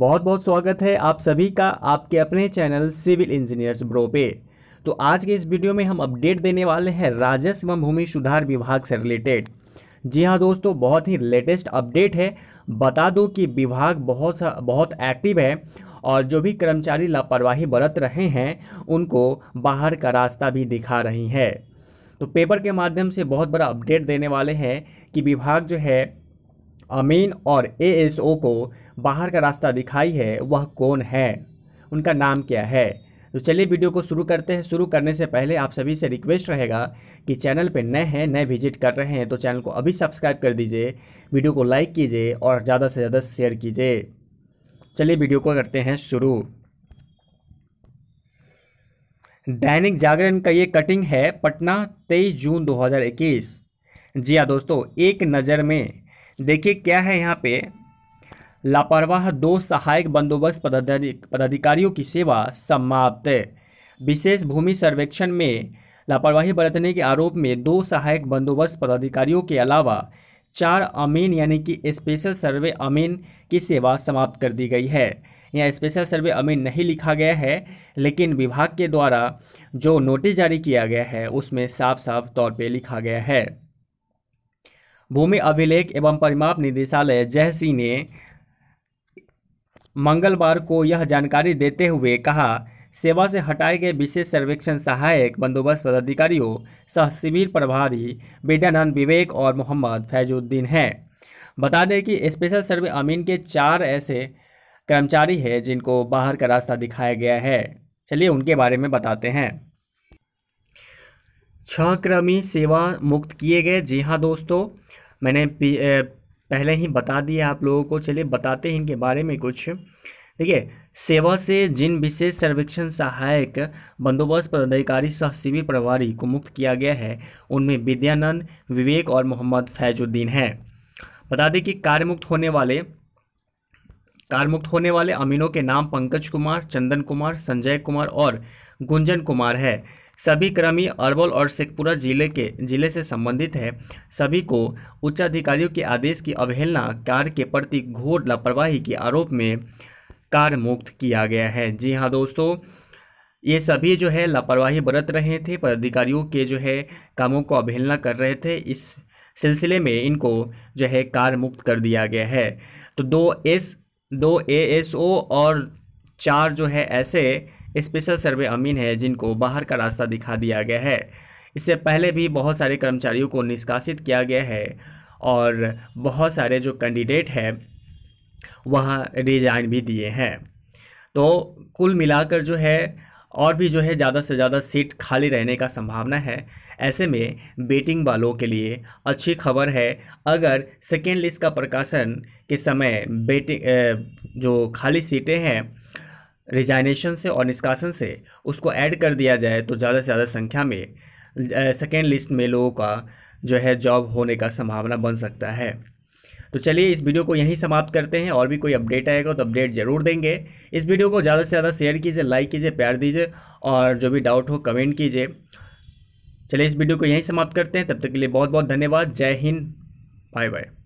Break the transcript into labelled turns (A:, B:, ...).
A: बहुत बहुत स्वागत है आप सभी का आपके अपने चैनल सिविल इंजीनियर्स ब्रो पे तो आज के इस वीडियो में हम अपडेट देने वाले हैं राजस्व एवं भूमि सुधार विभाग से रिलेटेड जी हाँ दोस्तों बहुत ही लेटेस्ट अपडेट है बता दो कि विभाग बहुत सा बहुत एक्टिव है और जो भी कर्मचारी लापरवाही बरत रहे हैं उनको बाहर का रास्ता भी दिखा रही है तो पेपर के माध्यम से बहुत बड़ा अपडेट देने वाले हैं कि विभाग जो है अमीन और एएसओ को बाहर का रास्ता दिखाई है वह कौन है उनका नाम क्या है तो चलिए वीडियो को शुरू करते हैं शुरू करने से पहले आप सभी से रिक्वेस्ट रहेगा कि चैनल पर नए हैं नए विजिट कर रहे हैं तो चैनल को अभी सब्सक्राइब कर दीजिए वीडियो को लाइक कीजिए और ज़्यादा से ज़्यादा शेयर कीजिए चलिए वीडियो को करते हैं शुरू दैनिक जागरण का ये कटिंग है पटना 23 जून 2021 जी हाँ दोस्तों एक नज़र में देखिए क्या है यहाँ पे लापरवाह दो सहायक बंदोबस्त पदाधिकारियों की सेवा समाप्त विशेष भूमि सर्वेक्षण में लापरवाही बरतने के आरोप में दो सहायक बंदोबस्त पदाधिकारियों के अलावा चार अमीन यानी कि स्पेशल सर्वे अमीन की सेवा समाप्त कर दी गई है यहाँ स्पेशल सर्वे अमीन नहीं लिखा गया है लेकिन विभाग के द्वारा जो नोटिस जारी किया गया है उसमें साफ साफ तौर पे लिखा गया है भूमि अभिलेख एवं परिमाप निदेशालय जयसी ने मंगलवार को यह जानकारी देते हुए कहा सेवा से हटाए गए विशेष सर्वेक्षण सहायक बंदोबस्त पदाधिकारियों सह शिविर प्रभारी बेडानंद विवेक और मोहम्मद फैजुद्दीन हैं बता दें कि स्पेशल सर्वे अमीन के चार ऐसे कर्मचारी हैं जिनको बाहर का रास्ता दिखाया गया है चलिए उनके बारे में बताते हैं छह क्रमी सेवा मुक्त किए गए जी हाँ दोस्तों मैंने पहले ही बता दिया आप लोगों को चलिए बताते हैं इनके बारे में कुछ देखिए सेवा से जिन विशेष सर्वेक्षण सहायक बंदोबस्त पदाधिकारी सह शिविर प्रभारी को मुक्त किया गया है उनमें विद्यानंद विवेक और मोहम्मद फैजुद्दीन हैं बता दें कि कार्यमुक्त होने वाले कार्यमुक्त होने वाले अमीनों के नाम पंकज कुमार चंदन कुमार संजय कुमार और गुंजन कुमार है सभी क्रमी अरवल और शेखपुरा जिले के जिले से संबंधित है सभी को उच्चाधिकारियों के आदेश की अवहेलना कार के प्रति घोर लापरवाही के आरोप में कार मुक्त किया गया है जी हाँ दोस्तों ये सभी जो है लापरवाही बरत रहे थे पदाधिकारियों के जो है कामों को अवहेलना कर रहे थे इस सिलसिले में इनको जो है कार मुक्त कर दिया गया है तो दो एस दो ए एस ओ और चार जो है ऐसे स्पेशल सर्वे अमीन है जिनको बाहर का रास्ता दिखा दिया गया है इससे पहले भी बहुत सारे कर्मचारियों को निष्कासित किया गया है और बहुत सारे जो कैंडिडेट हैं वहाँ रिजाइन भी दिए हैं तो कुल मिलाकर जो है और भी जो है ज़्यादा से ज़्यादा सीट खाली रहने का संभावना है ऐसे में बेटिंग वालों के लिए अच्छी खबर है अगर सेकेंड लिस्ट का प्रकाशन के समय बेटिंग जो खाली सीटें हैं रिजाइनेशन से और निष्कासन से उसको ऐड कर दिया जाए तो ज़्यादा से ज़्यादा संख्या में सेकेंड लिस्ट में लोगों का जो है जॉब होने का संभावना बन सकता है तो चलिए इस वीडियो को यहीं समाप्त करते हैं और भी कोई अपडेट आएगा तो अपडेट ज़रूर देंगे इस वीडियो को ज़्यादा से ज़्यादा शेयर कीजिए लाइक कीजिए प्यार दीजिए और जो भी डाउट हो कमेंट कीजिए चलिए इस वीडियो को यहीं समाप्त करते हैं तब तक के लिए बहुत बहुत धन्यवाद जय हिंद बाय बाय